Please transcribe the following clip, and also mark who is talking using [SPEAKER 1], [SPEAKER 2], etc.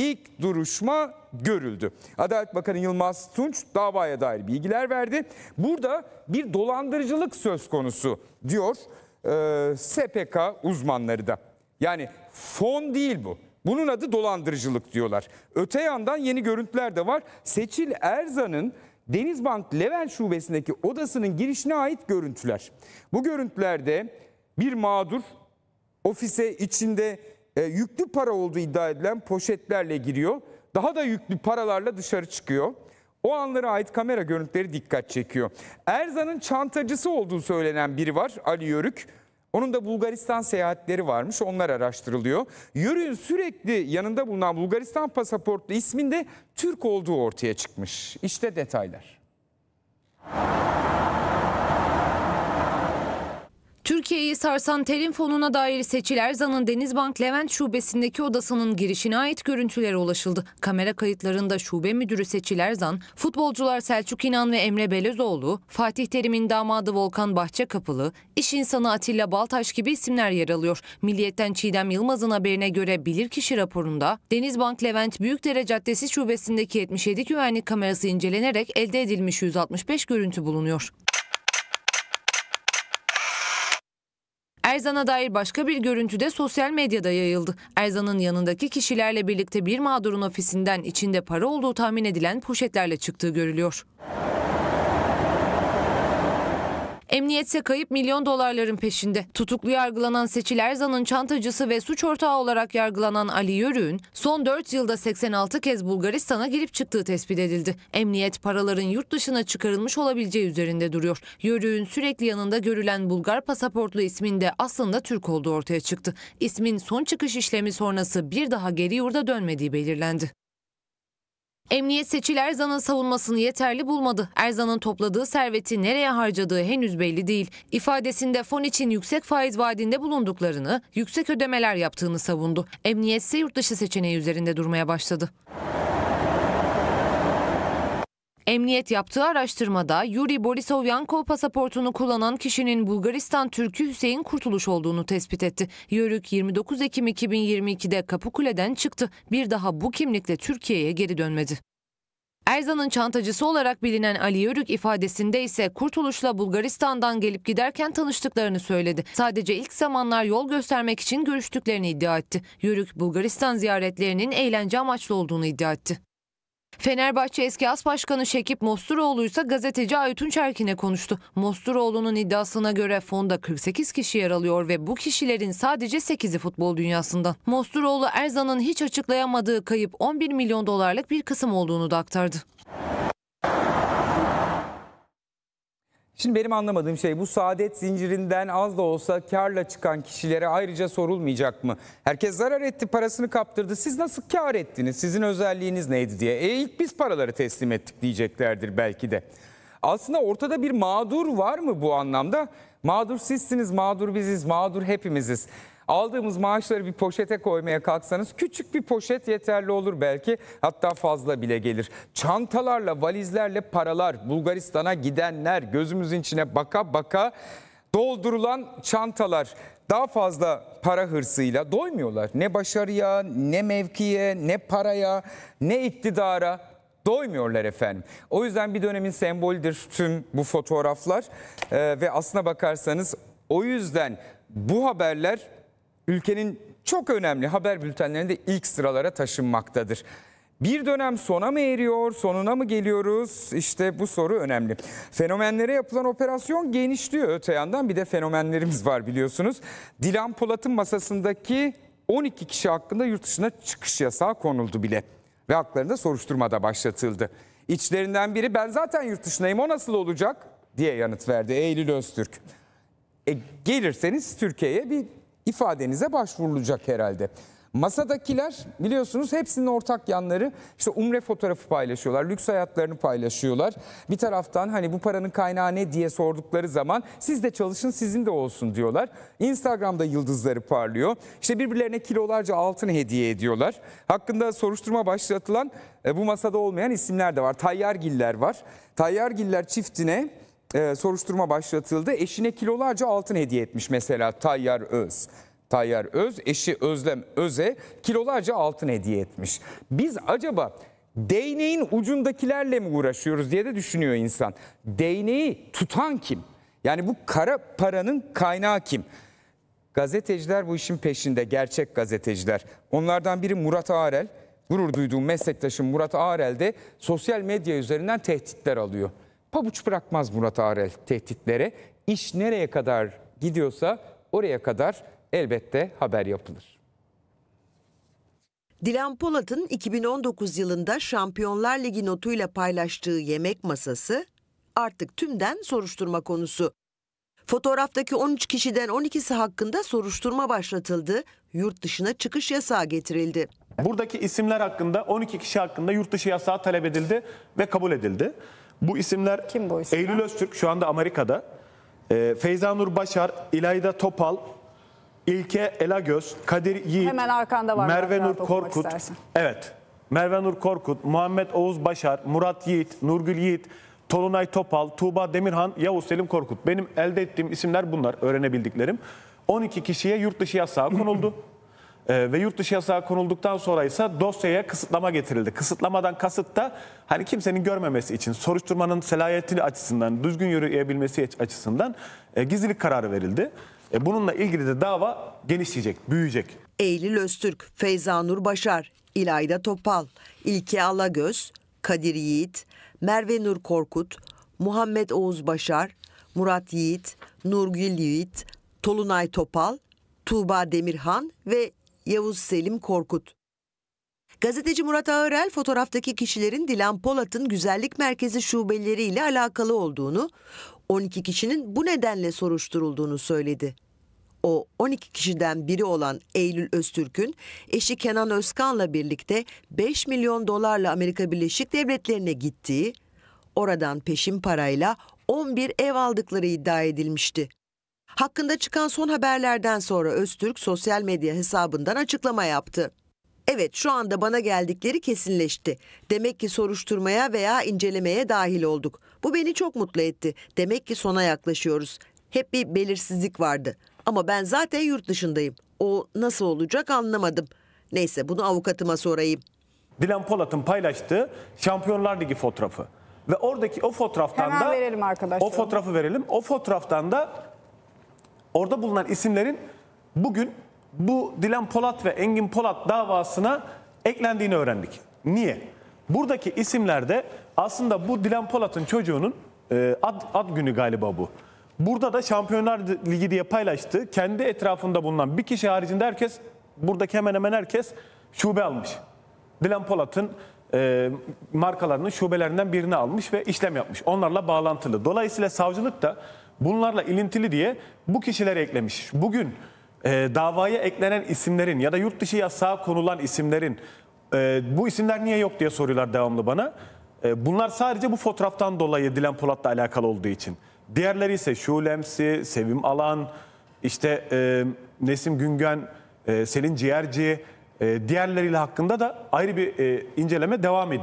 [SPEAKER 1] ilk duruşma görüldü. Adalet Bakanı Yılmaz Tunç davaya dair bilgiler verdi. Burada bir dolandırıcılık söz konusu diyor e, SPK uzmanları da. Yani fon değil bu. Bunun adı dolandırıcılık diyorlar. Öte yandan yeni görüntüler de var. Seçil Erzan'ın Denizbank Levent Şubesi'ndeki odasının girişine ait görüntüler. Bu görüntülerde bir mağdur ofise içinde e, yüklü para olduğu iddia edilen poşetlerle giriyor. Daha da yüklü paralarla dışarı çıkıyor. O anlara ait kamera görüntüleri dikkat çekiyor. Erzan'ın çantacısı olduğu söylenen biri var Ali Yörük. Onun da Bulgaristan seyahatleri varmış onlar araştırılıyor. Yörük'ün sürekli yanında bulunan Bulgaristan pasaportlu isminde Türk olduğu ortaya çıkmış. İşte detaylar.
[SPEAKER 2] Türkiye'yi sarsan telin fonuna dair seçil Erzan'ın Denizbank Levent Şubesi'ndeki odasının girişine ait görüntülere ulaşıldı. Kamera kayıtlarında şube müdürü Seçil Erzan, futbolcular Selçuk İnan ve Emre Belözoğlu, Fatih Terim'in damadı Volkan Bahçekapılı, iş insanı Atilla Baltaş gibi isimler yer alıyor. Milliyetten Çiğdem Yılmaz'ın haberine göre bilirkişi raporunda Denizbank Levent Büyükdere Caddesi Şubesi'ndeki 77 güvenlik kamerası incelenerek elde edilmiş 165 görüntü bulunuyor. Erzan'a dair başka bir görüntü de sosyal medyada yayıldı. Erzan'ın yanındaki kişilerle birlikte bir mağdurun ofisinden içinde para olduğu tahmin edilen poşetlerle çıktığı görülüyor. Emniyetse kayıp milyon dolarların peşinde. Tutuklu yargılanan Seçil Erzan'ın çantacısı ve suç ortağı olarak yargılanan Ali Yörük'ün son 4 yılda 86 kez Bulgaristan'a girip çıktığı tespit edildi. Emniyet paraların yurt dışına çıkarılmış olabileceği üzerinde duruyor. Yörük'ün sürekli yanında görülen Bulgar pasaportlu isminde aslında Türk olduğu ortaya çıktı. İsmin son çıkış işlemi sonrası bir daha geri yurda dönmediği belirlendi. Emniyet seçil Erzan'ın savunmasını yeterli bulmadı. Erzan'ın topladığı serveti nereye harcadığı henüz belli değil. İfadesinde fon için yüksek faiz vaadinde bulunduklarını, yüksek ödemeler yaptığını savundu. Emniyet ise yurt dışı seçeneği üzerinde durmaya başladı. Emniyet yaptığı araştırmada Yuri Borisovyanko pasaportunu kullanan kişinin Bulgaristan Türk'ü Hüseyin Kurtuluş olduğunu tespit etti. Yörük 29 Ekim 2022'de Kapıkule'den çıktı. Bir daha bu kimlikle Türkiye'ye geri dönmedi. Erzan'ın çantacısı olarak bilinen Ali Yörük ifadesinde ise Kurtuluş'la Bulgaristan'dan gelip giderken tanıştıklarını söyledi. Sadece ilk zamanlar yol göstermek için görüştüklerini iddia etti. Yörük Bulgaristan ziyaretlerinin eğlence amaçlı olduğunu iddia etti. Fenerbahçe eski as başkanı Şekip Mosturoğlu ise gazeteci Aytun Çerkin'e konuştu. Mosturoğlu'nun iddiasına göre fonda 48 kişi yer alıyor ve bu kişilerin sadece 8'i futbol dünyasından. Mosturoğlu Erzan'ın hiç açıklayamadığı kayıp 11 milyon dolarlık bir kısım olduğunu da aktardı.
[SPEAKER 1] Şimdi benim anlamadığım şey bu saadet zincirinden az da olsa karla çıkan kişilere ayrıca sorulmayacak mı? Herkes zarar etti, parasını kaptırdı. Siz nasıl kar ettiniz? Sizin özelliğiniz neydi diye. E ilk biz paraları teslim ettik diyeceklerdir belki de. Aslında ortada bir mağdur var mı bu anlamda? Mağdur sizsiniz, mağdur biziz, mağdur hepimiziz aldığımız maaşları bir poşete koymaya kalksanız küçük bir poşet yeterli olur belki hatta fazla bile gelir. Çantalarla valizlerle paralar Bulgaristan'a gidenler gözümüzün içine baka baka doldurulan çantalar daha fazla para hırsıyla doymuyorlar. Ne başarıya, ne mevkiye, ne paraya, ne iktidara doymuyorlar efendim. O yüzden bir dönemin sembolüdür tüm bu fotoğraflar ee, ve aslına bakarsanız o yüzden bu haberler ülkenin çok önemli haber bültenlerinde ilk sıralara taşınmaktadır. Bir dönem sona mı eriyor, sonuna mı geliyoruz? İşte bu soru önemli. Fenomenlere yapılan operasyon genişliyor. Öte yandan bir de fenomenlerimiz var biliyorsunuz. Dilan Polat'ın masasındaki 12 kişi hakkında yurt dışına çıkış yasağı konuldu bile. Ve haklarında soruşturma da başlatıldı. İçlerinden biri ben zaten yurt dışındayım o nasıl olacak diye yanıt verdi Eylül Öztürk. E, gelirseniz Türkiye'ye bir ifadenize başvurulacak herhalde. Masadakiler biliyorsunuz hepsinin ortak yanları işte umre fotoğrafı paylaşıyorlar, lüks hayatlarını paylaşıyorlar. Bir taraftan hani bu paranın kaynağı ne diye sordukları zaman siz de çalışın sizin de olsun diyorlar. Instagram'da yıldızları parlıyor. İşte birbirlerine kilolarca altın hediye ediyorlar. Hakkında soruşturma başlatılan e, bu masada olmayan isimler de var. Tayyargiller var. Tayyargiller çiftine e, soruşturma başlatıldı. Eşine kilolarca altın hediye etmiş mesela Tayyar Öz. Tayyar Öz, eşi Özlem Öz'e kilolarca altın hediye etmiş. Biz acaba değneğin ucundakilerle mi uğraşıyoruz diye de düşünüyor insan. Değneği tutan kim? Yani bu kara paranın kaynağı kim? Gazeteciler bu işin peşinde, gerçek gazeteciler. Onlardan biri Murat Arel. Gurur duyduğum meslektaşım Murat Arel de sosyal medya üzerinden tehditler alıyor pabuç bırakmaz Murat Arel tehditlere. İş nereye kadar gidiyorsa oraya kadar elbette haber yapılır.
[SPEAKER 3] Dilan Polat'ın 2019 yılında Şampiyonlar Ligi notuyla paylaştığı yemek masası artık tümden soruşturma konusu. Fotoğraftaki 13 kişiden 12'si hakkında soruşturma başlatıldı, yurt dışına çıkış yasağı getirildi.
[SPEAKER 4] Buradaki isimler hakkında 12 kişi hakkında yurt dışı yasağı talep edildi ve kabul edildi. Bu isimler Kim bu isimler? Eylül Öztürk şu anda Amerika'da. E, ee, Feyzanur Başar, İlayda Topal, İlke Elagöz, Kadir Yiğit, Hemen arkanda var. Merve Nur Korkut. Evet. Merve Nur Korkut, Muhammed Oğuz Başar, Murat Yiğit, Nurgül Yiğit, Tolunay Topal, Tuğba Demirhan, Yavuz Selim Korkut. Benim elde ettiğim isimler bunlar, öğrenebildiklerim. 12 kişiye yurt dışı yasağı konuldu. Ee, ve yurt dışı yasağı konulduktan sonra ise dosyaya kısıtlama getirildi. Kısıtlamadan kasıt da hani kimsenin görmemesi için, soruşturmanın selayeti açısından, düzgün yürüyebilmesi açısından e, gizlilik kararı verildi. E, bununla ilgili de dava genişleyecek, büyüyecek.
[SPEAKER 3] Eylül Öztürk, Feyza Nur Başar, İlayda Topal, İlke Alagöz, Kadir Yiğit, Merve Nur Korkut, Muhammed Oğuz Başar, Murat Yiğit, Nurgül Yiğit, Tolunay Topal, Tuğba Demirhan ve Yavuz Selim Korkut. Gazeteci Murat Ağırel fotoğraftaki kişilerin Dilan Polat'ın güzellik merkezi şubeleriyle alakalı olduğunu, 12 kişinin bu nedenle soruşturulduğunu söyledi. O 12 kişiden biri olan Eylül Öztürk'ün eşi Kenan Özkan'la birlikte 5 milyon dolarla Amerika Birleşik Devletleri'ne gittiği, oradan peşin parayla 11 ev aldıkları iddia edilmişti. Hakkında çıkan son haberlerden sonra Öztürk sosyal medya hesabından açıklama yaptı. Evet şu anda bana geldikleri kesinleşti. Demek ki soruşturmaya veya incelemeye dahil olduk. Bu beni çok mutlu etti. Demek ki sona yaklaşıyoruz. Hep bir belirsizlik vardı. Ama ben zaten yurt dışındayım. O nasıl olacak anlamadım. Neyse bunu avukatıma sorayım.
[SPEAKER 4] Dilan Polat'ın paylaştığı Şampiyonlar Ligi fotoğrafı. Ve oradaki o fotoğraftan Hemen da verelim
[SPEAKER 1] arkadaşlar. o fotoğrafı
[SPEAKER 4] verelim. O fotoğraftan da orada bulunan isimlerin bugün bu Dilan Polat ve Engin Polat davasına eklendiğini öğrendik. Niye? Buradaki isimlerde aslında bu Dilan Polat'ın çocuğunun e, ad, ad günü galiba bu. Burada da Şampiyonlar Ligi diye paylaştı. Kendi etrafında bulunan bir kişi haricinde herkes, buradaki hemen hemen herkes şube almış. Dilan Polat'ın e, markalarının şubelerinden birini almış ve işlem yapmış. Onlarla bağlantılı. Dolayısıyla savcılık da bunlarla ilintili diye bu kişiler eklemiş. Bugün e, davaya eklenen isimlerin ya da yurt dışı yasağa konulan isimlerin e, bu isimler niye yok diye soruyorlar devamlı bana. E, bunlar sadece bu fotoğraftan dolayı Dilan Polat'la alakalı olduğu için. Diğerleri ise Şulemsi, Sevim Alan, işte e, Nesim Güngen, e, Selin Ciğerci, e, diğerleriyle hakkında da ayrı bir e, inceleme devam ediyor.